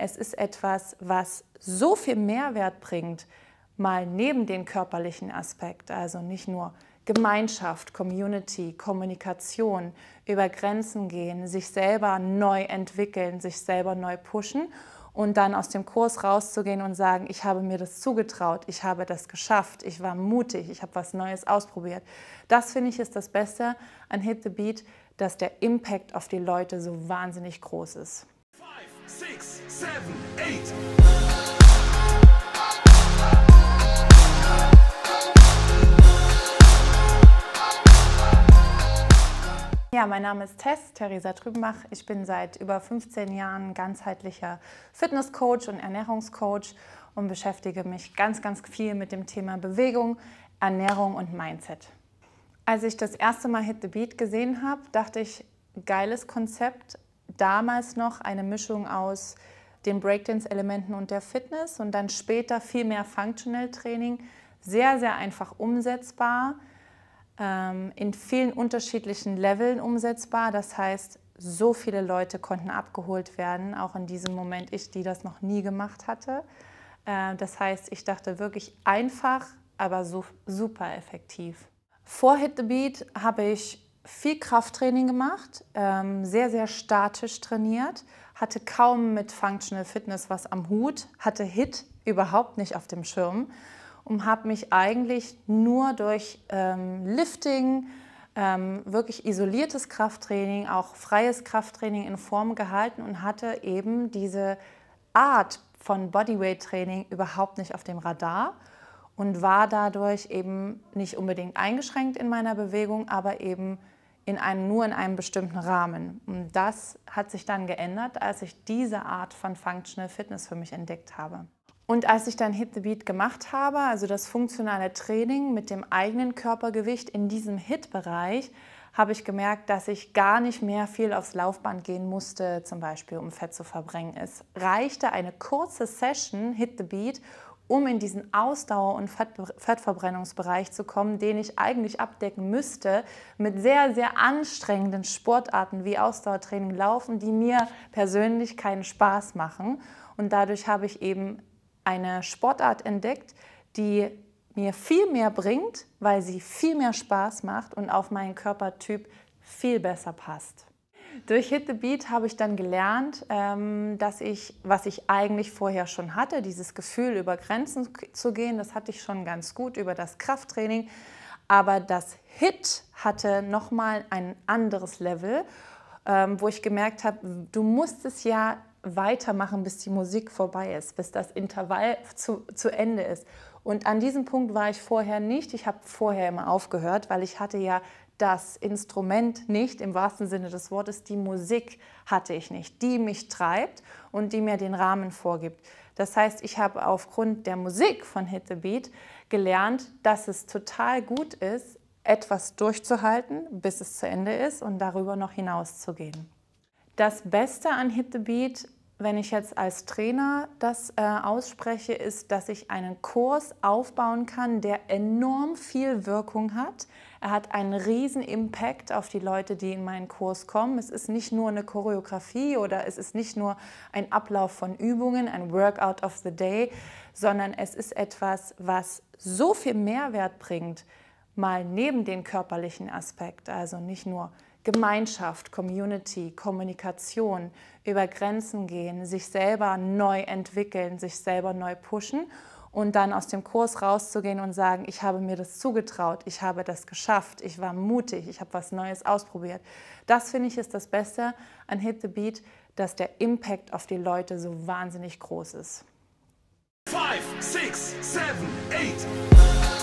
Es ist etwas, was so viel Mehrwert bringt, mal neben den körperlichen Aspekt, also nicht nur Gemeinschaft, Community, Kommunikation, über Grenzen gehen, sich selber neu entwickeln, sich selber neu pushen und dann aus dem Kurs rauszugehen und sagen, ich habe mir das zugetraut, ich habe das geschafft, ich war mutig, ich habe was Neues ausprobiert. Das finde ich ist das Beste an Hit the Beat, dass der Impact auf die Leute so wahnsinnig groß ist seven, eight. Ja, mein Name ist Tess, Theresa Trübenbach. Ich bin seit über 15 Jahren ganzheitlicher Fitnesscoach und Ernährungscoach und beschäftige mich ganz, ganz viel mit dem Thema Bewegung, Ernährung und Mindset. Als ich das erste Mal Hit the Beat gesehen habe, dachte ich, geiles Konzept. Damals noch eine Mischung aus den Breakdance-Elementen und der Fitness und dann später viel mehr Functional Training. Sehr, sehr einfach umsetzbar, ähm, in vielen unterschiedlichen Leveln umsetzbar. Das heißt, so viele Leute konnten abgeholt werden, auch in diesem Moment ich, die das noch nie gemacht hatte. Ähm, das heißt, ich dachte wirklich einfach, aber so super effektiv. Vor Hit the Beat habe ich viel Krafttraining gemacht, ähm, sehr, sehr statisch trainiert hatte kaum mit Functional Fitness was am Hut, hatte HIT überhaupt nicht auf dem Schirm und habe mich eigentlich nur durch ähm, Lifting, ähm, wirklich isoliertes Krafttraining, auch freies Krafttraining in Form gehalten und hatte eben diese Art von Bodyweight-Training überhaupt nicht auf dem Radar und war dadurch eben nicht unbedingt eingeschränkt in meiner Bewegung, aber eben in einem, nur in einem bestimmten Rahmen. Und das hat sich dann geändert, als ich diese Art von Functional Fitness für mich entdeckt habe. Und als ich dann Hit the Beat gemacht habe, also das funktionale Training mit dem eigenen Körpergewicht in diesem Hit-Bereich, habe ich gemerkt, dass ich gar nicht mehr viel aufs Laufband gehen musste, zum Beispiel um Fett zu verbrennen. Es reichte eine kurze Session, Hit the Beat, um in diesen Ausdauer- und Fettverbrennungsbereich zu kommen, den ich eigentlich abdecken müsste mit sehr, sehr anstrengenden Sportarten wie Ausdauertraining laufen, die mir persönlich keinen Spaß machen. Und dadurch habe ich eben eine Sportart entdeckt, die mir viel mehr bringt, weil sie viel mehr Spaß macht und auf meinen Körpertyp viel besser passt. Durch Hit the Beat habe ich dann gelernt, ähm, dass ich, was ich eigentlich vorher schon hatte, dieses Gefühl, über Grenzen zu gehen, das hatte ich schon ganz gut über das Krafttraining. Aber das Hit hatte nochmal ein anderes Level, ähm, wo ich gemerkt habe, du musst es ja weitermachen, bis die Musik vorbei ist, bis das Intervall zu, zu Ende ist. Und an diesem Punkt war ich vorher nicht. Ich habe vorher immer aufgehört, weil ich hatte ja das Instrument nicht, im wahrsten Sinne des Wortes, die Musik hatte ich nicht, die mich treibt und die mir den Rahmen vorgibt. Das heißt, ich habe aufgrund der Musik von Hit the Beat gelernt, dass es total gut ist, etwas durchzuhalten, bis es zu Ende ist und darüber noch hinauszugehen. Das Beste an Hit the Beat wenn ich jetzt als Trainer das äh, ausspreche, ist, dass ich einen Kurs aufbauen kann, der enorm viel Wirkung hat. Er hat einen riesen Impact auf die Leute, die in meinen Kurs kommen. Es ist nicht nur eine Choreografie oder es ist nicht nur ein Ablauf von Übungen, ein Workout of the Day, sondern es ist etwas, was so viel Mehrwert bringt, mal neben den körperlichen Aspekt, also nicht nur Gemeinschaft, Community, Kommunikation, über Grenzen gehen, sich selber neu entwickeln, sich selber neu pushen und dann aus dem Kurs rauszugehen und sagen, ich habe mir das zugetraut, ich habe das geschafft, ich war mutig, ich habe was Neues ausprobiert. Das finde ich ist das Beste an Hit the Beat, dass der Impact auf die Leute so wahnsinnig groß ist. Five, six, seven, eight.